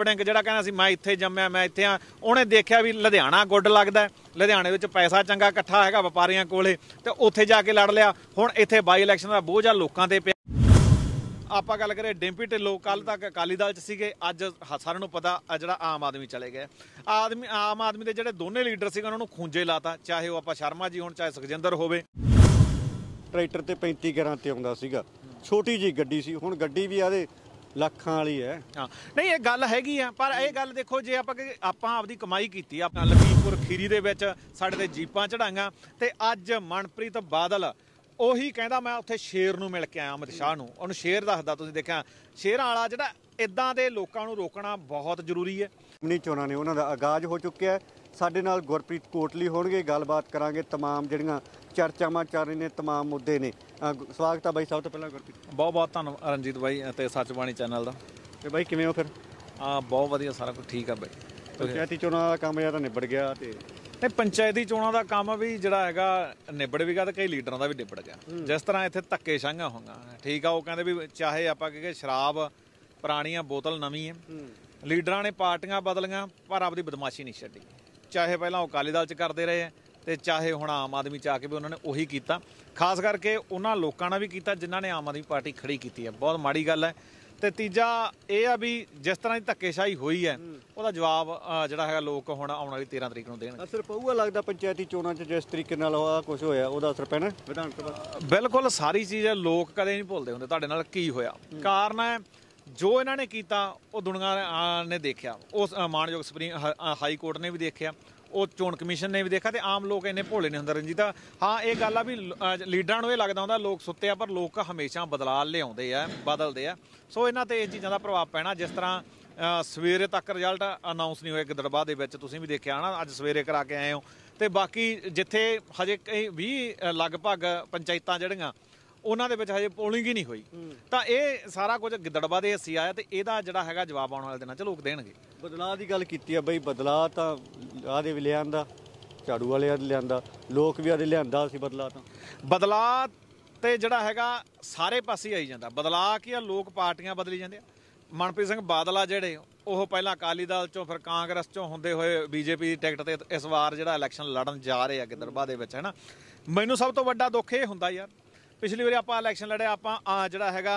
ਵੜਿੰਗ ਜਿਹੜਾ ਕਹਿੰਦਾ ਸੀ ਮੈਂ ਇੱਥੇ ਜੰਮਿਆ ਮੈਂ ਇੱਥੇ ਆ ਉਹਨੇ ਦੇਖਿਆ ਵੀ ਲੁਧਿਆਣਾ ਗੁੱਡ ਲੱਗਦਾ ਲੁਧਿਆਣੇ ਵਿੱਚ ਪੈਸਾ ਚੰਗਾ ਇਕੱਠਾ ਹੈਗਾ ਵਪਾਰੀਆਂ ਕੋਲੇ ਤੇ ਉੱਥੇ ਜਾ ਕੇ ਲੜ ਲਿਆ ਹੁਣ ਇੱਥੇ ਬਾਈ ਇਲੈਕਸ਼ਨ ਦਾ ਬੋਝ ਆ ਲੋਕਾਂ ਤੇ ਪਿਆ ਆਪਾਂ ਗੱਲ ਕਰੇ ਡਿੰਪੀ ਢਿੱਲੋਂ ਕੱਲ ਤੱਕ ਅਕਾਲੀ ਦਲ ਚ ਸੀਗੇ ਅੱਜ ਸਾਰਿਆਂ ਨੂੰ ਪਤਾ ਆ ਜਿਹੜਾ ਆਮ ਆਦਮੀ ਚਲੇ ਗਿਆ ਆਦਮੀ ਆਮ ਆਦਮੀ ਦੇ ਜਿਹੜੇ ਦੋਨੇ ਲੀਡਰ ਸੀਗੇ ਉਹਨਾਂ ਨੂੰ ਖੁੰਝੇ ਲਾਤਾ ਚਾਹੇ ਉਹ ਆਪਾਂ ਸ਼ਰਮਾ ਜੀ ਹੋਣ ਚਾਹੇ ਸੁਖਜਿੰਦਰ ਹੋਵੇ ਟਰੈਕਟਰ ਤੇ 35 ਗਰਾਂ ਤੇ ਆਉਂਦਾ ਸੀਗਾ ਛੋਟੀ ਜੀ ਗੱਡੀ ਸੀ ਹੁਣ ਗੱਡੀ ਵੀ ਆਦੇ ਲੱਖਾਂ ਵਾਲੀ ਹੈ ਹਾਂ ਨਹੀਂ ਇਹ ਗੱਲ ਹੈਗੀ ਆ ਪਰ ਇਹ ਗੱਲ ਦੇਖੋ ਜੇ ਆਪਾਂ ਕਿ ਆਪਾਂ ਆਪਦੀ ਕਮਾਈ ਕੀਤੀ ਆ ਲਖੀਪੁਰ ਖੀਰੀ ਦੇ ਵਿੱਚ ਸਾਡੇ ਤੇ ਜੀਪਾਂ ਚੜਾਈਆਂ ਤੇ ਅੱਜ ਮਨਪ੍ਰੀਤ ਬਾਦਲ ਉਹੀ ਕਹਿੰਦਾ ਮੈਂ ਉੱਥੇ ਸ਼ੇਰ ਨੂੰ ਮਿਲ ਕੇ ਆਇਆ ਅਮਿਤ ਸ਼ਾਹ ਨੂੰ ਉਹਨੂੰ ਸ਼ੇਰ ਦੱਸਦਾ ਤੁਸੀਂ ਦੇਖਿਆ ਸ਼ੇਰਾਂ ਵਾਲਾ ਜਿਹੜਾ ਇਦਾਂ ਦੇ ਲੋਕਾਂ ਨੂੰ ਰੋਕਣਾ ਬਹੁਤ ਜ਼ਰੂਰੀ ਹੈ ਨਹੀਂ ਚੋਣਾਂ ਨੇ ਉਹਨਾਂ ਦਾ ਆਗਾਜ਼ ਹੋ ਚੁੱਕਿਆ ਸਾਡੇ ਨਾਲ ਗੁਰਪ੍ਰੀਤ ਕੋਟਲੀ ਹੋਣਗੇ ਗੱਲਬਾਤ ਕਰਾਂਗੇ ਤਮਾਮ ਜਿਹੜੀਆਂ ਚਰਚਾਵਾਂ ਚੱਲ ਰਹੀਆਂ ਨੇ तमाम ਮੁੱਦੇ ਨੇ ਸਵਾਗਤ ਆ ਬਾਈ ਸਭ ਤੋਂ ਪਹਿਲਾਂ ਗੁਰਪ੍ਰੀਤ ਬਹੁਤ ਬਹੁਤ ਧੰਨਵਾਦ ਰਣਜੀਤ ਬਾਈ ਤੇ ਸੱਚਬਾਣੀ ਚੈਨਲ ਦਾ ਤੇ ਬਾਈ ਕਿਵੇਂ ਹੋ ਫਿਰ ਆ ਬਹੁਤ ਵਧੀਆ ਸਾਰਾ ਕੁਝ ਠੀਕ ਆ ਬਾਈ ਪੰਚਾਇਤੀ ਚੋਣਾਂ ਦਾ ਕੰਮ ਜਿਆਦਾ ਨਿਬੜ ਗਿਆ ਤੇ ਇਹ ਪੰਚਾਇਤੀ ਚੋਣਾਂ ਦਾ ਕੰਮ ਵੀ ਜਿਹੜਾ ਹੈਗਾ ਨਿਬੜ ਵੀ ਗਿਆ ਤੇ ਕਈ ਲੀਡਰਾਂ ਦਾ ਵੀ ਨਿਬੜ ਗਿਆ ਜਿਸ ਤਰ੍ਹਾਂ ਇੱਥੇ ਧੱਕੇ ਸ਼ਾਂਗਾ ਹੋਗਾ ਠੀਕ ਆ ਉਹ ਕਹਿੰਦੇ ਵੀ ਚਾਹੇ ਆਪਾਂ ਕਿਹਾ ਸ਼ਰਾਬ ਪੁਰਾਣੀਆਂ ਬੋਤਲ ਨਵੀਂ ਹੈ ਲੀਡਰਾਂ ਨੇ ਪਾਰਟੀਆਂ ਬਦਲੀਆਂ ਪਰ ਆਪਦੀ ਬਦਮਾਸ਼ੀ ਨਹੀਂ ਛੱਡੀ ਚਾਹੇ ਪਹਿਲਾਂ ਉਹ ਕਾਲੀ ਦਲ ਚ ਕਰਦੇ ਰਹੇ ਆ ਤੇ ਚਾਹੇ ਹੁਣ ਆਮ ਆਦਮੀ ਚ ਆ ਕੇ ਵੀ ਉਹਨਾਂ ਨੇ ਉਹੀ ਕੀਤਾ ਖਾਸ ਕਰਕੇ ਉਹਨਾਂ ਲੋਕਾਂ ਨਾਲ ਵੀ ਕੀਤਾ ਜਿਨ੍ਹਾਂ ਨੇ ਆਮ ਆਦਮੀ ਪਾਰਟੀ ਖੜੀ ਕੀਤੀ ਹੈ ਬਹੁਤ ਮਾੜੀ ਗੱਲ ਹੈ ਤੇ ਤੀਜਾ ਇਹ ਆ ਵੀ ਜਿਸ ਤਰ੍ਹਾਂ ਦੀ ਧੱਕੇਸ਼ਾਹੀ ਹੋਈ ਹੈ ਉਹਦਾ ਜਵਾਬ ਜਿਹੜਾ ਹੈਗਾ ਲੋਕ ਹੁਣ ਆਉਣ ਵਾਲੀ 13 ਤਰੀਕ ਨੂੰ ਦੇਣਗੇ ਅਸਰ ਪਊਗਾ ਲੱਗਦਾ ਪੰਚਾਇਤੀ ਚੋਣਾਂ 'ਚ ਜਿਸ ਤਰੀਕੇ ਨਾਲ ਹੋਇਆ ਕੁਝ ਹੋਇਆ ਉਹਦਾ ਅਸਰ ਪੈਣਾ ਵਿਧਾਨ ਸਭਾ ਬਿਲਕੁਲ ਸਾਰੀ ਚੀਜ਼ ਹੈ ਲੋਕ ਕਦੇ ਨਹੀਂ ਭੁੱਲਦੇ ਹੁੰਦੇ ਤੁਹਾਡੇ ਨਾਲ ਕੀ ਹੋਇਆ ਕਾਰਨ ਹੈ ਜੋ ਇਹਨਾਂ ਨੇ ਕੀਤਾ ਉਹ ਦੁਨੀਆ ਨੇ ਦੇਖਿਆ ਉਸ ਮਾਨਯੋਗ ਸੁਪਰੀਮ ਹਾਈ ਕੋਰਟ ਨੇ ਵੀ ਦੇਖਿਆ ਉਹ ਚੋਣ ਕਮਿਸ਼ਨ ਨੇ ਵੀ ਦੇਖਾ ਤੇ ਆਮ ਲੋਕ ਇੰਨੇ ਭੋਲੇ ਨਹੀਂ ਹੁੰਦੇ ਰਣਜੀਤਾ ਹਾਂ ਇਹ ਗੱਲ ਆ ਵੀ ਲੀਡਰਾਂ ਨੂੰ ਇਹ ਲੱਗਦਾ ਹੁੰਦਾ ਲੋਕ ਸੁੱਤੇ ਆ ਪਰ ਲੋਕ ਹਮੇਸ਼ਾ ਬਦਲਾਅ ਲਿਆਉਂਦੇ ਆ ਬਦਲਦੇ ਆ ਸੋ ਇਹਨਾਂ ਤੇ ਇਹ ਚੀਜ਼ਾਂ ਦਾ ਪ੍ਰਭਾਵ ਪੈਣਾ ਜਿਸ ਤਰ੍ਹਾਂ ਸਵੇਰੇ ਤੱਕ ਰਿਜ਼ਲਟ ਅਨਾਉਂਸ ਨਹੀਂ ਹੋਇਆ ਗਿੱਦੜਬਾਹ ਦੇ ਵਿੱਚ ਤੁਸੀਂ ਵੀ ਦੇਖਿਆ ਹਨਾ ਅੱਜ ਸਵੇਰੇ ਕਰਾ ਕੇ ਆਏ ਹੋ ਤੇ ਬਾਕੀ ਜਿੱਥੇ ਹਜੇ ਕਈ 20 ਲਗਭਗ ਪੰਚਾਇਤਾਂ ਜਿਹੜੀਆਂ ਉਹਨਾਂ ਦੇ ਵਿੱਚ ਹਜੇ ਪੋਲਿੰਗ ਹੀ ਨਹੀਂ ਹੋਈ ਤਾਂ ਇਹ ਸਾਰਾ ਕੁਝ ਗਿੱਦੜਵਾ ਦੇ ਹਿੱਸੇ ਆਇਆ ਤੇ ਇਹਦਾ ਜਿਹੜਾ ਹੈਗਾ ਜਵਾਬ ਆਉਣ ਵਾਲੇ ਦਿਨਾਂ 'ਚ ਲੋਕ ਦੇਣਗੇ ਬਦਲਾਅ ਦੀ ਗੱਲ ਕੀਤੀ ਆ ਬਈ ਬਦਲਾਅ ਤਾਂ ਆ ਦੇ ਲਿਆਂਦਾ ਝਾੜੂ ਵਾਲਿਆਂ ਦੇ ਲਿਆਂਦਾ ਲੋਕ ਵੀ ਆਦੇ ਲਿਆਂਦਾ ਸੀ ਬਦਲਾਅ ਤਾਂ ਬਦਲਾਅ ਤੇ ਜਿਹੜਾ ਹੈਗਾ ਸਾਰੇ ਪਾਸੇ ਆਈ ਜਾਂਦਾ ਬਦਲਾਅ ਕੀ ਆ ਲੋਕ ਪਾਰਟੀਆਂ ਬਦਲੀ ਜਾਂਦੇ ਆ ਮਨਪ੍ਰੀਤ ਸਿੰਘ ਬਾਦਲਾ ਜਿਹੜੇ ਉਹ ਪਹਿਲਾਂ ਅਕਾਲੀ ਦਲ ਚੋਂ ਫਿਰ ਕਾਂਗਰਸ ਚੋਂ ਹੁੰਦੇ ਹੋਏ ਬੀਜੇਪੀ ਦੀ ਟਿਕਟ ਤੇ ਇਸ ਵਾਰ ਜਿਹੜਾ ਇਲੈਕਸ਼ਨ ਲੜਨ ਜਾ ਰਹੇ ਆ ਗਿੱਦੜਬਾ ਦੇ ਵਿੱਚ ਹੈਨਾ ਮੈਨੂੰ ਸਭ ਤੋਂ ਵੱਡਾ ਦੁੱਖ ਇਹ ਹੁੰਦਾ ਯਾਰ ਪਿਛਲੀ ਵਾਰੀ ਆਪਾਂ ਇਲੈਕਸ਼ਨ ਲੜਿਆ ਆਪਾਂ ਆ ਜਿਹੜਾ ਹੈਗਾ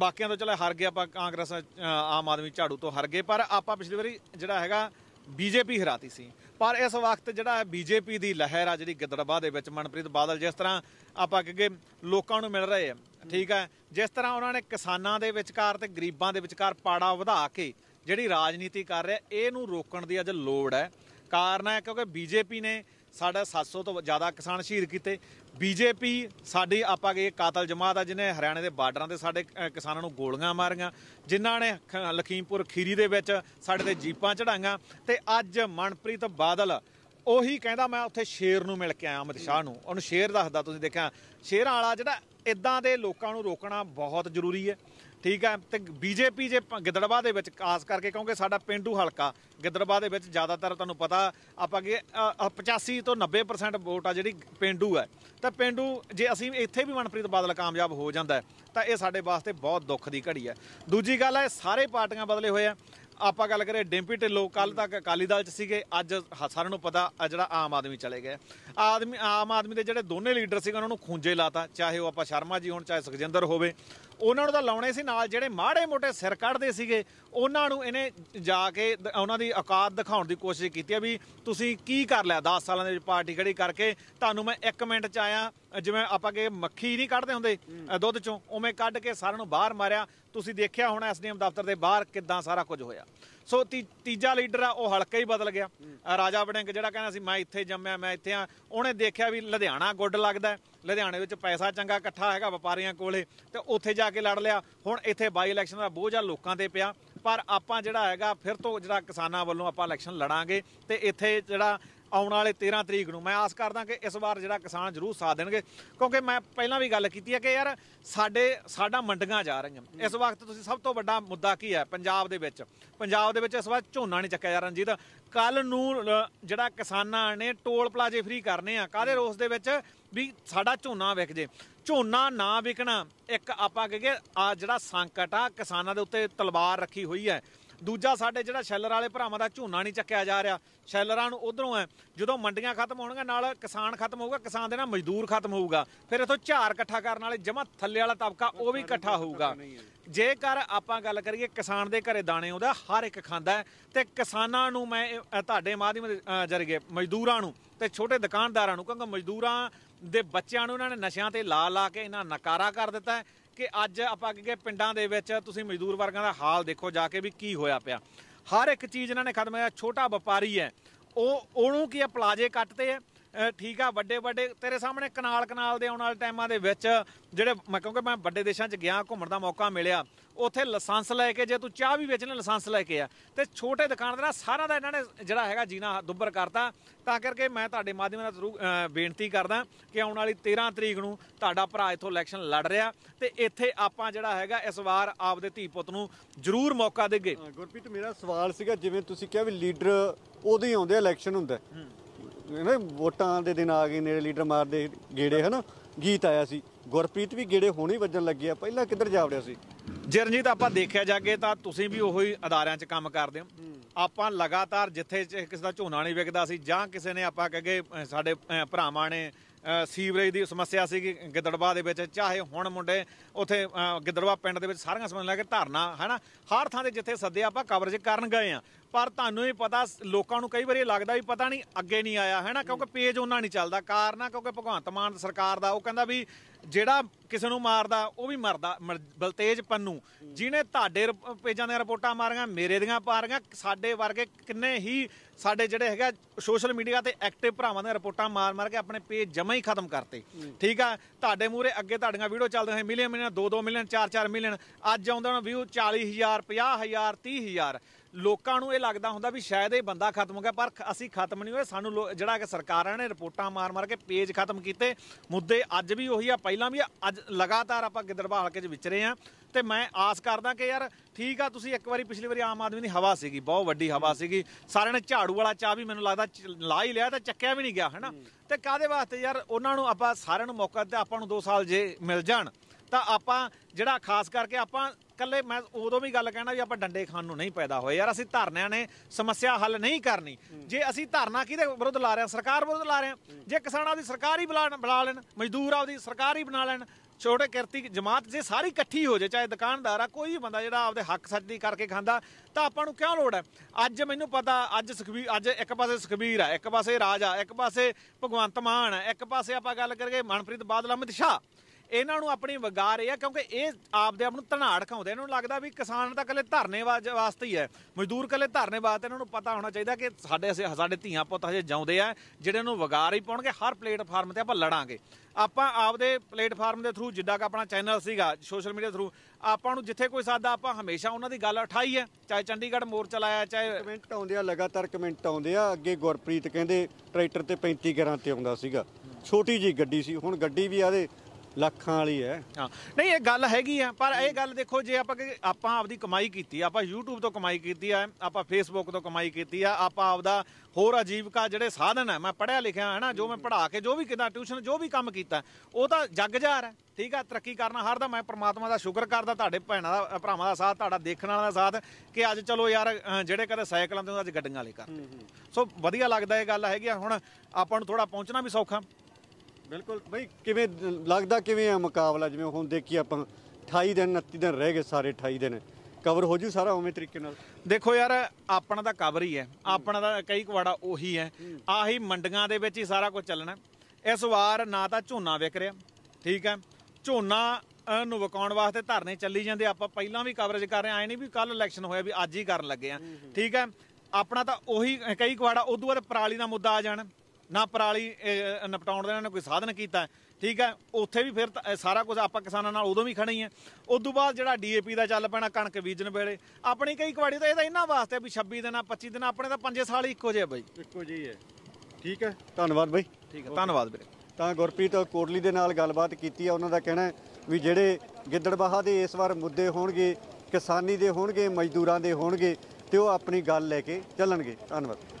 ਬਾਕੀਆਂ ਤੋਂ ਚਲੇ ਹਾਰ ਗਏ ਆਪਾਂ ਕਾਂਗਰਸ ਆਮ ਆਦਮੀ ਝਾੜੂ ਤੋਂ ਹਾਰ ਗਏ ਪਰ ਆਪਾਂ ਪਿਛਲੀ ਵਾਰੀ ਜਿਹੜਾ ਹੈਗਾ ਬੀਜੇਪੀ ਹਰਾਤੀ ਸੀ ਪਰ ਇਸ ਵਕਤ ਜਿਹੜਾ ਹੈ ਬੀਜੇਪੀ ਦੀ ਲਹਿਰ ਆ ਜਿਹੜੀ ਗਿੱਦੜਬਾ ਦੇ ਵਿੱਚ ਮਨਪ੍ਰੀਤ ਬਾਦਲ ਜਿਸ ਤਰ੍ਹਾਂ ਆਪਾਂ ਕਹਗੇ ਲੋਕਾਂ ਨੂੰ ਮਿਲ ਰਹੇ ਆ ਠੀਕ ਹੈ ਜਿਸ ਤਰ੍ਹਾਂ ਉਹਨਾਂ ਨੇ ਕਿਸਾਨਾਂ ਦੇ ਵਿਚਕਾਰ ਤੇ ਗਰੀਬਾਂ ਦੇ ਵਿਚਕਾਰ ਪਾੜਾ ਵਧਾ ਕੇ ਜਿਹੜੀ ਰਾਜਨੀਤੀ ਕਰ ਰਿਹਾ ਇਹ ਨੂੰ ਰੋਕਣ ਦੀ ਅੱਜ ਲੋੜ ਹੈ ਕਾਰਨ ਹੈ ਕਿਉਂਕਿ ਬੀਜੇਪੀ ਨੇ ਸਾਡਾ 700 ਤੋਂ ਜ਼ਿਆਦਾ ਕਿਸਾਨ ਸ਼ਹੀਦ ਕੀਤੇ ਬੀਜੇਪੀ ਸਾਡੀ ਆਪਾਂ ਇਹ ਕਾਤਲ ਜਮਾਤ ਆ ਜਿਨੇ ਹਰਿਆਣੇ ਦੇ ਬਾਰਡਰਾਂ ਤੇ ਸਾਡੇ ਕਿਸਾਨਾਂ ਨੂੰ ਗੋਲੀਆਂ ਮਾਰੀਆਂ ਜਿਨ੍ਹਾਂ ਨੇ ਲਖੀਮਪੁਰ ਖੀਰੀ ਦੇ ਵਿੱਚ ਸਾਡੇ ਤੇ ਜੀਪਾਂ ਚੜਾਈਆਂ ਤੇ ਅੱਜ ਮਨਪ੍ਰੀਤ ਬਾਦਲ ਉਹੀ ਕਹਿੰਦਾ ਮੈਂ ਉੱਥੇ ਸ਼ੇਰ ਨੂੰ ਮਿਲ ਕੇ ਆਇਆ ਅਮਿਤ ਸ਼ਾਹ ਨੂੰ ਉਹਨੂੰ ਸ਼ੇਰ ਦੱਸਦਾ ਤੁਸੀਂ ਦੇਖਿਆ ਸ਼ੇਰਾਂ ਵਾਲਾ ਜਿਹੜਾ ਇਦਾਂ ਦੇ ਲੋਕਾਂ ਨੂੰ ਰੋਕਣਾ ਬਹੁਤ ਜ਼ਰੂਰੀ ਹੈ ਠੀਕ ਹੈ ਤੇ ਬੀਜੇਪੀ ਜੇ ਗਿੱਦੜਵਾ ਦੇ ਵਿੱਚ ਕਾਸ ਕਰਕੇ ਕਿਉਂਕਿ ਸਾਡਾ ਪਿੰਡੂ ਹਲਕਾ ਗਿੱਦੜਵਾ ਦੇ ਵਿੱਚ ਜ਼ਿਆਦਾਤਰ ਤੁਹਾਨੂੰ ਪਤਾ ਆਪਾਂ ਕਿ 85 ਤੋਂ 90% ਵੋਟ ਆ ਜਿਹੜੀ ਪਿੰਡੂ ਹੈ ਤਾਂ ਪਿੰਡੂ ਜੇ ਅਸੀਂ ਇੱਥੇ ਵੀ ਮਨਪ੍ਰੀਤ ਬਾਦਲ ਕਾਮਯਾਬ ਹੋ ਜਾਂਦਾ ਤਾਂ ਇਹ ਸਾਡੇ ਵਾਸਤੇ ਬਹੁਤ ਦੁੱਖ ਦੀ ਘੜੀ ਹੈ ਦੂਜੀ ਗੱਲ ਹੈ ਸਾਰੇ ਪਾਰਟੀਆਂ ਬਦਲੇ ਹੋਏ ਆ ਆਪਾਂ ਗੱਲ ਕਰੇ ਡਿੰਪੀ ਢਿੱਲੋਂ ਕੱਲ ਤੱਕ ਅਕਾਲੀ ਦਲ ਚ ਸੀਗੇ ਅੱਜ ਸਾਰਿਆਂ ਨੂੰ ਪਤਾ ਜਿਹੜਾ ਆਮ ਆਦਮੀ ਚਲੇ ਗਏ ਆਦਮੀ ਆਮ ਆਦਮੀ ਦੇ ਜਿਹੜੇ ਦੋਨੇ ਲੀਡਰ ਸੀਗੇ ਉਹਨਾਂ ਨੂੰ ਖੁੰਝੇ ਲਾਤਾ ਚਾਹੇ ਉਹ ਆਪਾਂ ਸ਼ਰਮਾ ਜੀ ਹੋਣ ਚਾਹੇ ਸੁਖਜਿੰਦਰ ਹੋਵੇ ਉਹਨਾਂ ਨੂੰ ਤਾਂ ਲਾਉਣੇ ਸੀ ਨਾਲ ਜਿਹੜੇ ਮਾੜੇ ਮੋਟੇ ਸਿਰ ਕੱਢਦੇ ਸੀਗੇ ਉਹਨਾਂ ਨੂੰ ਇਹਨੇ ਜਾ ਕੇ ਉਹਨਾਂ ਦੀ ਔਕਾਤ ਦਿਖਾਉਣ ਦੀ ਕੋਸ਼ਿਸ਼ ਕੀਤੀ ਆ ਵੀ ਤੁਸੀਂ ਕੀ ਕਰ ਲਿਆ 10 ਸਾਲਾਂ ਦੇ ਵਿੱਚ ਪਾਰਟੀ ਖੜੀ ਕਰਕੇ ਤੁਹਾਨੂੰ ਮੈਂ 1 ਮਿੰਟ ਚ ਆਇਆ ਜਿਵੇਂ ਆਪਾਂ ਕਿ ਮੱਖੀ ਨਹੀਂ ਕੱਢਦੇ ਹੁੰਦੇ ਦੁੱਧ ਚੋਂ ਉਵੇਂ ਕੱਢ ਕੇ ਸਾਰਿਆਂ ਨੂੰ ਬਾਹਰ ਮਾਰਿਆ ਤੁਸੀਂ ਦੇਖਿਆ ਹੋਣਾ ਐਸਡੀਐਮ ਦਫ਼ਤਰ ਦੇ ਬਾਹਰ ਕਿੱਦਾਂ ਸਾਰਾ ਕੁਝ ਹੋਇਆ ਸੋ ਤੀਜਾ ਲੀਡਰ ਆ ਉਹ ਹਲਕਾ ਹੀ ਬਦਲ ਗਿਆ ਰਾਜਾ ਵੜਿੰਗ ਜਿਹੜਾ ਕਹਿੰਦਾ ਸੀ ਮੈਂ ਇੱਥੇ ਜੰਮਿਆ ਮੈਂ ਇੱਥੇ ਆ ਉਹਨੇ ਦੇਖਿਆ ਵੀ ਲੁਧਿਆਣਾ ਗੁੱਡ ਲੱਗਦਾ ਲੁਧਿਆਣੇ ਵਿੱਚ ਪੈਸਾ ਚੰਗਾ ਇਕੱਠਾ ਹੈਗਾ ਵਪਾਰੀਆਂ ਕੋਲੇ ਤੇ ਉੱਥੇ ਜਾ ਕੇ ਲੜ ਲਿਆ ਹੁਣ ਇੱਥੇ ਬਾਈ ਇਲੈਕਸ਼ਨ ਦਾ ਬੋਝ ਆ ਲੋਕਾਂ ਤੇ ਪਿਆ ਪਰ ਆਪਾਂ ਜਿਹੜਾ ਹੈਗਾ ਫਿਰ ਤੋਂ ਜਿਹੜਾ ਕਿਸਾਨਾਂ ਵੱਲੋਂ ਆਪਾਂ ਇਲੈਕਸ਼ਨ ਲੜਾਂਗੇ ਤੇ ਇੱਥੇ ਜਿਹੜਾ ਆਉਣ ਵਾਲੇ 13 ਤਰੀਕ ਨੂੰ ਮੈਂ ਆਸ ਕਰਦਾ ਕਿ ਇਸ ਵਾਰ ਜਿਹੜਾ ਕਿਸਾਨ ਜ਼ਰੂਰ ਸਾਥ ਦੇਣਗੇ ਕਿਉਂਕਿ ਮੈਂ ਪਹਿਲਾਂ ਵੀ ਗੱਲ ਕੀਤੀ ਹੈ ਕਿ ਯਾਰ ਸਾਡੇ ਸਾਡਾ ਮੰਡੀਆਂ ਜਾ ਰਹੀਆਂ ਇਸ ਵਕਤ ਤੁਸੀਂ ਸਭ ਤੋਂ ਵੱਡਾ ਮੁੱਦਾ ਕੀ ਹੈ ਪੰਜਾਬ ਦੇ ਵਿੱਚ ਪੰਜਾਬ ਦੇ ਵਿੱਚ ਇਸ ਵਾਰ ਝੋਨਾ ਨਹੀਂ ਚੱਕਿਆ ਜਾ ਰਣਜੀਤ ਕੱਲ ਨੂੰ ਜਿਹੜਾ ਕਿਸਾਨਾਂ ਨੇ ਟੋਲ ਪਲਾਜ਼ੇ ਫ੍ਰੀ ਕਰਨੇ ਆ ਕਾਦੇ ਰੋਸ ਦੇ ਵਿੱਚ ਵੀ ਸਾਡਾ ਝੋਨਾ ਵਿਕ ਜੇ ਝੋਨਾ ਨਾ ਵਿਕਣਾ ਇੱਕ ਆਪਾਂ ਕਹੀਏ ਆ ਜਿਹੜਾ ਸੰਕਟ ਆ ਕਿਸਾਨਾਂ ਦੇ ਉੱਤੇ ਤਲਵਾਰ ਰੱਖੀ ਹੋਈ ਹੈ ਦੂਜਾ ਸਾਡੇ ਜਿਹੜਾ ਸ਼ੈਲਰ ਵਾਲੇ ਭਰਾਵਾਂ ਦਾ ਝੋਨਾ ਨਹੀਂ ਚੱਕਿਆ ਜਾ ਰਿਹਾ ਸ਼ੈਲਰਾਂ ਨੂੰ ਉਧਰੋਂ ਹੈ ਜਦੋਂ ਮੰਡੀਆਂ ਖਤਮ ਹੋਣਗੀਆਂ ਨਾਲ ਕਿਸਾਨ ਖਤਮ ਹੋਊਗਾ ਕਿਸਾਨ ਦੇ ਨਾਲ ਮਜ਼ਦੂਰ ਖਤਮ ਹੋਊਗਾ ਫਿਰ ਇਥੋਂ ਝਾਰ ਇਕੱਠਾ ਕਰਨ ਵਾਲੇ ਜਮਾ ਥੱਲੇ ਵਾਲਾ ਤਬਕਾ ਉਹ ਵੀ ਇਕੱਠਾ ਹੋਊਗਾ ਜੇਕਰ ਆਪਾਂ ਗੱਲ ਕਰੀਏ ਕਿਸਾਨ ਦੇ ਘਰੇ ਦਾਣੇ ਆਉਂਦਾ ਹਰ ਇੱਕ ਖਾਂਦਾ ਹੈ ਤੇ ਕਿਸਾਨਾਂ ਨੂੰ ਮੈਂ ਤੁਹਾਡੇ ਮਾਧਿਅਮ ਜਰਗੇ ਮਜ਼ਦੂਰਾਂ ਨੂੰ ਤੇ ਛੋਟੇ ਦੁਕਾਨਦਾਰਾਂ ਨੂੰ ਕਹਿੰਦਾ ਮਜ਼ਦੂਰਾਂ ਦੇ ਬੱਚਿਆਂ ਨੂੰ ਇਹਨਾਂ ਨੇ ਨਸ਼ਿਆਂ ਤੇ ਲਾ ਲਾ ਕੇ ਇਹਨਾਂ ਨਕਾਰਾ ਕਰ ਦਿੱਤਾ ਹੈ ਕਿ ਅੱਜ ਆਪਾਂ ਅੱਗੇ ਪਿੰਡਾਂ ਦੇ ਵਿੱਚ ਤੁਸੀਂ ਮਜ਼ਦੂਰ ਵਰਗਾਂ ਦਾ ਹਾਲ ਦੇਖੋ ਜਾ ਕੇ ਵੀ ਕੀ ਹੋਇਆ ਪਿਆ ਹਰ ਇੱਕ ਚੀਜ਼ ਇਹਨਾਂ ਨੇ ਖਤਮ ਕਰਿਆ ਛੋਟਾ ਵਪਾਰੀ ਹੈ ਉਹ ਉਹਨੂੰ ਕੀ ਪਲਾਜੇ ਕੱਟਦੇ ਆ ਠੀਕ ਆ ਵੱਡੇ ਵੱਡੇ ਤੇਰੇ ਸਾਹਮਣੇ ਕਨਾਲ ਕਨਾਲ ਦੇ ਆਉਣ ਵਾਲੇ ਟਾਈਮਾਂ ਦੇ ਵਿੱਚ ਜਿਹੜੇ ਮੈਂ ਕਿਉਂਕਿ ਮੈਂ ਵੱਡੇ ਦੇਸ਼ਾਂ 'ਚ ਗਿਆ ਘੁੰਮਣ ਦਾ ਮੌਕਾ ਮਿਲਿਆ ਉੱਥੇ ਲਾਇਸੈਂਸ ਲੈ ਕੇ ਜੇ ਤੂੰ ਚਾਹ ਵੀ ਵੇਚਣਾ ਲਾਇਸੈਂਸ ਲੈ ਕੇ ਆ ਤੇ ਛੋਟੇ ਦੁਕਾਨਦਾਰਾਂ ਸਾਰਾ ਦਾ ਇਹਨਾਂ ਨੇ ਜਿਹੜਾ ਹੈਗਾ ਜੀਣਾ ਦੁੱਬਰ ਕਰਤਾ ਤਾਂ ਕਰਕੇ ਮੈਂ ਤੁਹਾਡੇ ਮਾਧਿਅਮ ਨਾਲ ਜ਼ਰੂਰ ਬੇਨਤੀ ਕਰਦਾ ਕਿ ਆਉਣ ਵਾਲੀ 13 ਤਰੀਕ ਨੂੰ ਤੁਹਾਡਾ ਭਰਾ ਇਥੋਂ ਇਲੈਕਸ਼ਨ ਲੜ ਰਿਹਾ ਤੇ ਇੱਥੇ ਆਪਾਂ ਜਿਹੜਾ ਹੈਗਾ ਇਸ ਵਾਰ ਆਪਦੇ ਧੀ ਪੁੱਤ ਨੂੰ ਜ਼ਰੂਰ ਮੌਕਾ ਦੇਗੇ ਗੁਰਪ੍ਰੀਤ ਮੇਰਾ ਸਵਾਲ ਸੀਗਾ ਜਿਵੇਂ ਤੁਸੀਂ ਕਿਹਾ ਵੀ ਲੀਡਰ ਉਦੋਂ ਹੀ ਆਉਂਦੇ ਇਲੈਕਸ਼ਨ ਹੁੰਦਾ ਨਾ ਵੋਟਾਂ ਦੇ ਦਿਨ ਆ ਗਏ ਨੇੜੇ ਲੀਡਰ ਮਾਰਦੇ ਗੇੜੇ ਹਨਾ ਗੀਤ ਆਇਆ ਸੀ ਗੁਰਪ੍ਰੀਤ ਵੀ ਗੇੜੇ ਹੁਣੇ ਵੱਜਣ ਲੱਗਿਆ ਪਹਿਲਾਂ ਕਿੱਧਰ ਜਾ ਵੜਿਆ ਸੀ ਜਰਨਜੀਤ ਆਪਾਂ ਦੇਖਿਆ ਜਾਗੇ ਤਾਂ ਤੁਸੀਂ ਵੀ ਉਹੀ ਅਦਾਰਿਆਂ 'ਚ ਕੰਮ ਕਰਦੇ ਹੋ ਆਪਾਂ ਲਗਾਤਾਰ ਜਿੱਥੇ ਕਿਸੇ ਦਾ ਝੋਨਾ ਨਹੀਂ ਵਿਕਦਾ ਸੀ ਜਾਂ ਕਿਸੇ ਨੇ ਆਪਾਂ ਕਹਗੇ ਸਾਡੇ ਭਰਾਵਾਂ ਨੇ ਸੀਵਰੇਜ ਦੀ ਸਮੱਸਿਆ ਸੀ ਕਿ ਗਿੱਦੜਵਾ ਦੇ ਵਿੱਚ ਚਾਹੇ ਹੁਣ ਮੁੰਡੇ ਉਥੇ ਗਿੱਦੜਵਾ ਪਿੰਡ ਦੇ ਵਿੱਚ ਸਾਰੀਆਂ ਸਮੱਸਿਆਵਾਂ ਲੈ ਕੇ ਧਰਨਾ ਹੈਨਾ ਹਰ ਥਾਂ ਤੇ ਜਿੱਥੇ ਸੱਦੇ ਆਪਾਂ ਕਵਰੇਜ ਕਰਨ ਗਏ ਆ ਪਰ ਤੁਹਾਨੂੰ ਹੀ ਪਤਾ ਲੋਕਾਂ ਨੂੰ ਕਈ ਵਾਰੀ ਲੱਗਦਾ ਵੀ ਪਤਾ ਨਹੀਂ ਅੱਗੇ ਨਹੀਂ ਆਇਆ ਹੈਨਾ ਕਿਉਂਕਿ ਪੇਜ ਉਹਨਾਂ ਨਹੀਂ ਚੱਲਦਾ ਕਾਰਨ ਆ ਕਿਉਂਕਿ ਭਗਵੰਤ ਮਾਨ ਸਰਕਾਰ ਦਾ ਉਹ ਕਹਿੰਦਾ ਵੀ ਜਿਹੜਾ ਕਿਸੇ ਨੂੰ ਮਾਰਦਾ ਉਹ ਵੀ ਮਰਦਾ ਬਲਤੇਜ ਪੰਨੂ ਜਿਹਨੇ ਤੁਹਾਡੇ ਪੇਜਾਂ ਦੇ ਰਿਪੋਰਟਾਂ ਮਾਰੀਆਂ ਮੇਰੇ ਦੀਆਂ ਪਾਰੀਆਂ ਸਾਡੇ ਵਰਗੇ ਕਿੰਨੇ ਹੀ ਸਾਡੇ ਜਿਹੜੇ ਹੈਗਾ ਸੋਸ਼ਲ ਮੀਡੀਆ ਤੇ ਐਕਟਿਵ ਭਰਾਵਾਂ ਦੇ ਰਿਪੋਰਟਾਂ ਮਾਰ ਮਾਰ ਕੇ ਆਪਣੇ ਪੇਜ ਜਮਾ ਹੀ ਖਤਮ ਕਰਤੇ ਠੀਕ ਆ ਤੁਹਾਡੇ ਮੂਰੇ ਅੱਗੇ ਤੁਹਾਡੀਆਂ ਵੀਡੀਓ ਚੱਲਦੇ ਹੋਏ ਮਿਲੀਅਨ ਮਿਲੀਅਨ 2-2 ਮਿਲੀਅਨ 4-4 ਮਿਲੀਅਨ ਅੱਜ ਆਉਂਦਾ ਉਹਨਾਂ ਵਿਊ 40000 50000 30000 ਲੋਕਾਂ ਨੂੰ ਇਹ ਲੱਗਦਾ ਹੁੰਦਾ ਵੀ ਸ਼ਾਇਦ ਇਹ ਬੰਦਾ ਖਤਮ ਹੋ ਗਿਆ ਪਰ ਅਸੀਂ ਖਤਮ ਨਹੀਂ ਹੋਏ ਸਾਨੂੰ ਜਿਹੜਾ ਕਿ ਸਰਕਾਰਾਂ ਨੇ ਰਿਪੋਰਟਾਂ ਮਾਰ ਮਾਰ ਕੇ ਪੇਜ ਖਤਮ ਕੀਤੇ ਮੁੱਦੇ ਅੱਜ ਵੀ ਉਹੀ ਆ ਪਹਿਲਾਂ ਵੀ ਅੱਜ ਲਗਾਤਾਰ ਆਪਾਂ ਗਿੱਦੜਬਾ ਹਲਕੇ 'ਚ ਵਿਚਰੇ ਆ ਤੇ ਮੈਂ ਆਸ ਕਰਦਾ ਕਿ ਯਾਰ ਠੀਕ ਆ ਤੁਸੀਂ ਇੱਕ ਵਾਰੀ ਪਿਛਲੀ ਵਾਰੀ ਆਮ ਆਦਮੀ ਦੀ ਹਵਾ ਸੀਗੀ ਬਹੁਤ ਵੱਡੀ ਹਵਾ ਸੀਗੀ ਸਾਰਿਆਂ ਨੇ ਝਾੜੂ ਵਾਲਾ ਚਾਹ ਵੀ ਮੈਨੂੰ ਲੱਗਦਾ ਲਾ ਹੀ ਲਿਆ ਤਾਂ ਚੱਕਿਆ ਵੀ ਨਹੀਂ ਗਿਆ ਹੈਨਾ ਤੇ ਕਾਦੇ ਵਾਸਤੇ ਯਾਰ ਉਹਨਾਂ ਨੂੰ ਆਪਾਂ ਸਾਰਿਆਂ ਨੂੰ ਮੌਕਾ ਦਿੱਤਾ ਆਪਾਂ ਨੂੰ 2 ਸਾਲ ਜੇ ਮਿਲ ਜਾਣ ਤਾਂ ਆਪਾਂ ਜਿਹੜਾ ਖਾਸ ਕਰਕੇ ਆਪਾਂ ਕੱਲੇ ਮੈਂ ਉਦੋਂ ਵੀ ਗੱਲ ਕਹਿਣਾ ਵੀ ਆਪਾਂ ਡੰਡੇ ਖਾਣ ਨੂੰ ਨਹੀਂ ਪੈਦਾ ਹੋਏ ਯਾਰ ਅਸੀਂ ਧਰਨਿਆਂ ਨੇ ਸਮੱਸਿਆ ਹੱਲ ਨਹੀਂ ਕਰਨੀ ਜੇ ਅਸੀਂ ਧਰਨਾ ਕਿਹਦੇ ਵਿਰੁੱਧ ਲਾ ਰਹੇ ਹਾਂ ਸਰਕਾਰ ਵਿਰੁੱਧ ਲਾ ਰਹੇ ਹਾਂ ਜੇ ਕਿਸਾਨਾਂ ਦੀ ਸਰਕਾਰ ਹੀ ਬਣਾ ਲੈਣ ਮਜ਼ਦੂਰ ਆਪਦੀ ਸਰਕਾਰ ਹੀ ਬਣਾ ਲੈਣ ਛੋਟੇ ਕਿਰਤੀ ਜਮਾਤ ਜੇ ਸਾਰੀ ਇਕੱਠੀ ਹੋ ਜੇ ਚਾਹੇ ਦੁਕਾਨਦਾਰ ਆ ਕੋਈ ਵੀ ਬੰਦਾ ਜਿਹੜਾ ਆਪਦੇ ਹੱਕ ਸੱਚੀ ਕਰਕੇ ਖਾਂਦਾ ਤਾਂ ਆਪਾਂ ਨੂੰ ਕਿਉਂ ਲੋੜ ਹੈ ਅੱਜ ਮੈਨੂੰ ਪਤਾ ਅੱਜ ਸੁਖਬੀਰ ਅੱਜ ਇੱਕ ਪਾਸੇ ਸੁਖਬੀਰ ਆ ਇੱਕ ਪਾਸੇ ਰਾਜ ਆ ਇੱਕ ਪਾਸੇ ਭਗਵੰਤ ਮਾਨ ਆ ਇੱਕ ਪਾਸੇ ਆਪਾਂ ਗੱਲ ਕਰਗੇ ਮਨਪ੍ਰੀਤ ਬਾਦਲ ਅਮਿਤ ਸ਼ਾਹ ਇਹਨਾਂ ਨੂੰ ਆਪਣੀ ਵਗਾਰ ਰਹੇ ਆ ਕਿਉਂਕਿ ਇਹ ਆਪਦੇ ਆਪ ਨੂੰ ਧਨਾੜ ਖਾਉਂਦੇ ਇਹਨਾਂ ਨੂੰ ਲੱਗਦਾ ਵੀ ਕਿਸਾਨ ਤਾਂ ਕੱਲੇ ਧਰਨੇ ਵਾਸਤੇ ਹੀ ਹੈ ਮਜ਼ਦੂਰ ਕੱਲੇ ਧਰਨੇ ਵਾਸਤੇ ਇਹਨਾਂ ਨੂੰ ਪਤਾ ਹੋਣਾ ਚਾਹੀਦਾ ਕਿ ਸਾਡੇ ਸਾਡੇ ਧੀਆਂ ਪੁੱਤ ਅਜੇ ਜਾਉਂਦੇ ਆ ਜਿਹੜੇ ਨੂੰ ਵਿਗਾਰ ਹੀ ਪਾਉਣਗੇ ਹਰ ਪਲੇਟਫਾਰਮ ਤੇ ਆਪਾਂ ਲੜਾਂਗੇ ਆਪਾਂ ਆਪਦੇ ਪਲੇਟਫਾਰਮ ਦੇ ਥਰੂ ਜਿੱਦਾਂ ਕਿ ਆਪਣਾ ਚੈਨਲ ਸੀਗਾ ਸੋਸ਼ਲ ਮੀਡੀਆ ਥਰੂ ਆਪਾਂ ਨੂੰ ਜਿੱਥੇ ਕੋਈ ਸਾਦਾ ਆਪਾਂ ਹਮੇਸ਼ਾ ਉਹਨਾਂ ਦੀ ਗੱਲ ਉਠਾਈ ਹੈ ਚਾਹੇ ਚੰਡੀਗੜ੍ਹ ਮੋਰਚਾ ਲਾਇਆ ਚਾਹੇ ਕਮੈਂਟ ਆਉਂਦੇ ਆ ਲਗਾਤਾਰ ਕਮੈਂਟ ਆਉਂਦੇ ਆ ਅੱਗੇ ਗੁਰਪ੍ਰੀਤ ਕਹਿੰਦੇ ਟਰੈਕਟਰ ਤੇ 35 ਗਰਾਂ ਤੇ ਆਉਂਦਾ ਸੀਗਾ ਛੋਟੀ ਜੀ ਗੱਡੀ ਸੀ ਹੁਣ ਗੱਡੀ ਵੀ ਆਦੇ ਲੱਖਾਂ ਵਾਲੀ ਹੈ ਹਾਂ ਨਹੀਂ ਇਹ ਗੱਲ ਹੈਗੀ ਆ ਪਰ ਇਹ ਗੱਲ ਦੇਖੋ ਜੇ ਆਪਾਂ ਕਿ ਆਪਾਂ ਆਪਦੀ ਕਮਾਈ ਕੀਤੀ ਆਪਾਂ YouTube ਤੋਂ ਕਮਾਈ ਕੀਤੀ ਆ ਆਪਾਂ Facebook ਤੋਂ ਕਮਾਈ ਕੀਤੀ ਆ ਆਪਾਂ ਆਪਦਾ ਹੋਰ ਆਜੀਵਿਕਾ ਜਿਹੜੇ ਸਾਧਨ ਹੈ ਮੈਂ ਪੜਿਆ ਲਿਖਿਆ ਹੈ ਨਾ ਜੋ ਮੈਂ ਪੜਾ ਕੇ ਜੋ ਵੀ ਕਿਦਾ ਟਿਊਸ਼ਨ ਜੋ ਵੀ ਕੰਮ ਕੀਤਾ ਉਹ ਤਾਂ ਜੱਗ ਜਾਰ ਹੈ ਠੀਕ ਆ ਤਰੱਕੀ ਕਰਨਾ ਹਰ ਦਾ ਮੈਂ ਪ੍ਰਮਾਤਮਾ ਦਾ ਸ਼ੁਕਰ ਕਰਦਾ ਤੁਹਾਡੇ ਭੈਣਾਂ ਦਾ ਭਰਾਵਾਂ ਦਾ ਸਾਥ ਤੁਹਾਡਾ ਦੇਖਣ ਵਾਲਿਆਂ ਦਾ ਸਾਥ ਕਿ ਅੱਜ ਚਲੋ ਯਾਰ ਜਿਹੜੇ ਕਦੇ ਸਾਈਕਲਾਂ ਤੇ ਅੱਜ ਗੱਡੀਆਂ ਵਾਲੇ ਕਰਦੇ ਸੋ ਵਧੀਆ ਲੱਗਦਾ ਇਹ ਗੱਲ ਹੈਗੀ ਹੁਣ ਆਪਾਂ ਨੂੰ ਥੋੜਾ ਪਹੁੰਚਣਾ ਵੀ ਸੌਖਾ ਬਿਲਕੁਲ ਭਾਈ ਕਿਵੇਂ ਲੱਗਦਾ ਕਿਵੇਂ ਆ ਮੁਕਾਬਲਾ ਜਿਵੇਂ ਹੁਣ ਦੇਖੀ ਆਪਾਂ 28 ਦਿਨ 29 ਦਿਨ ਰਹਿ ਗਏ ਸਾਰੇ 28 ਦਿਨ ਕਵਰ ਹੋ ਜੂ ਸਾਰਾ ਉਵੇਂ ਤਰੀਕੇ ਨਾਲ ਦੇਖੋ ਯਾਰ ਆਪਣਾ ਤਾਂ ਕਵਰ ਹੀ ਹੈ ਆਪਣਾ ਤਾਂ ਕਈ ਕਵਾੜਾ ਉਹੀ ਹੈ ਆਹੀ ਮੰਡੀਆਂ ਦੇ ਵਿੱਚ ਹੀ ਸਾਰਾ ਕੁਝ ਚੱਲਣਾ ਇਸ ਵਾਰ ਨਾ ਤਾਂ ਝੋਨਾ ਵਿਕ ਰਿਹਾ ਠੀਕ ਹੈ ਝੋਨਾ ਨੂੰ ਵਕਾਉਣ ਵਾਸਤੇ ਧਰਨੇ ਚੱਲੀ ਜਾਂਦੇ ਆਪਾਂ ਪਹਿਲਾਂ ਵੀ ਕਵਰੇਜ ਕਰ ਰਹੇ ਆਏ ਨਹੀਂ ਵੀ ਕੱਲ ਇਲੈਕਸ਼ਨ ਹੋਇਆ ਵੀ ਅੱਜ ਹੀ ਕਰਨ ਲੱਗੇ ਆ ਠੀਕ ਹੈ ਆਪਣਾ ਤਾਂ ਉਹੀ ਕਈ ਕਵਾੜਾ ਉਦੋਂ ਬਾਅਦ ਪਰਾਲੀ ਦਾ ਮੁੱਦਾ ਆ ਜਾਣਾ ਨਾ ਪਰਾਲੀ ਨਪਟਾਉਣ ਦੇ ਇਹਨਾਂ ਨੇ ਕੋਈ ਸਾਧਨ ਕੀਤਾ ਠੀਕ ਹੈ ਉੱਥੇ ਵੀ ਫਿਰ ਸਾਰਾ ਕੁਝ ਆਪਾਂ ਕਿਸਾਨਾਂ ਨਾਲ ਉਦੋਂ ਵੀ ਖੜੇ ਹੀ ਆ ਉਸ ਤੋਂ ਬਾਅਦ ਜਿਹੜਾ ਡੀਏਪੀ ਦਾ ਚੱਲ ਪੈਣਾ ਕਣਕ ਬੀਜਣ ਵੇਲੇ ਆਪਣੀ ਕਈ ਕਵਾੜੀ ਤਾਂ ਇਹਦਾ ਇਹਨਾਂ ਵਾਸਤੇ ਵੀ 26 ਦਿਨਾਂ 25 ਦਿਨਾਂ ਆਪਣੇ ਤਾਂ 5 ਸਾਲ ਇੱਕੋ ਜਿਹੇ ਬਾਈ ਇੱਕੋ ਜਿਹੇ ਹੈ ਠੀਕ ਹੈ ਧੰਨਵਾਦ ਬਾਈ ਠੀਕ ਹੈ ਧੰਨਵਾਦ ਵੀਰੇ ਤਾਂ ਗੁਰਪ੍ਰੀਤ ਕੋਟਲੀ ਦੇ ਨਾਲ ਗੱਲਬਾਤ ਕੀਤੀ ਆ ਉਹਨਾਂ ਦਾ ਕਹਿਣਾ ਵੀ ਜਿਹੜੇ ਗਿੱਦੜਬਾਹਾ ਦੇ ਇਸ ਵਾਰ ਮੁੱਦੇ ਹੋਣਗੇ ਕਿਸਾਨੀ ਦੇ ਹੋਣਗੇ ਮਜ਼ਦੂਰਾਂ ਦੇ ਹੋਣਗੇ ਤੇ ਉਹ ਆਪਣੀ ਗੱਲ ਲੈ ਕੇ ਚੱਲਣਗੇ ਧੰਨਵਾਦ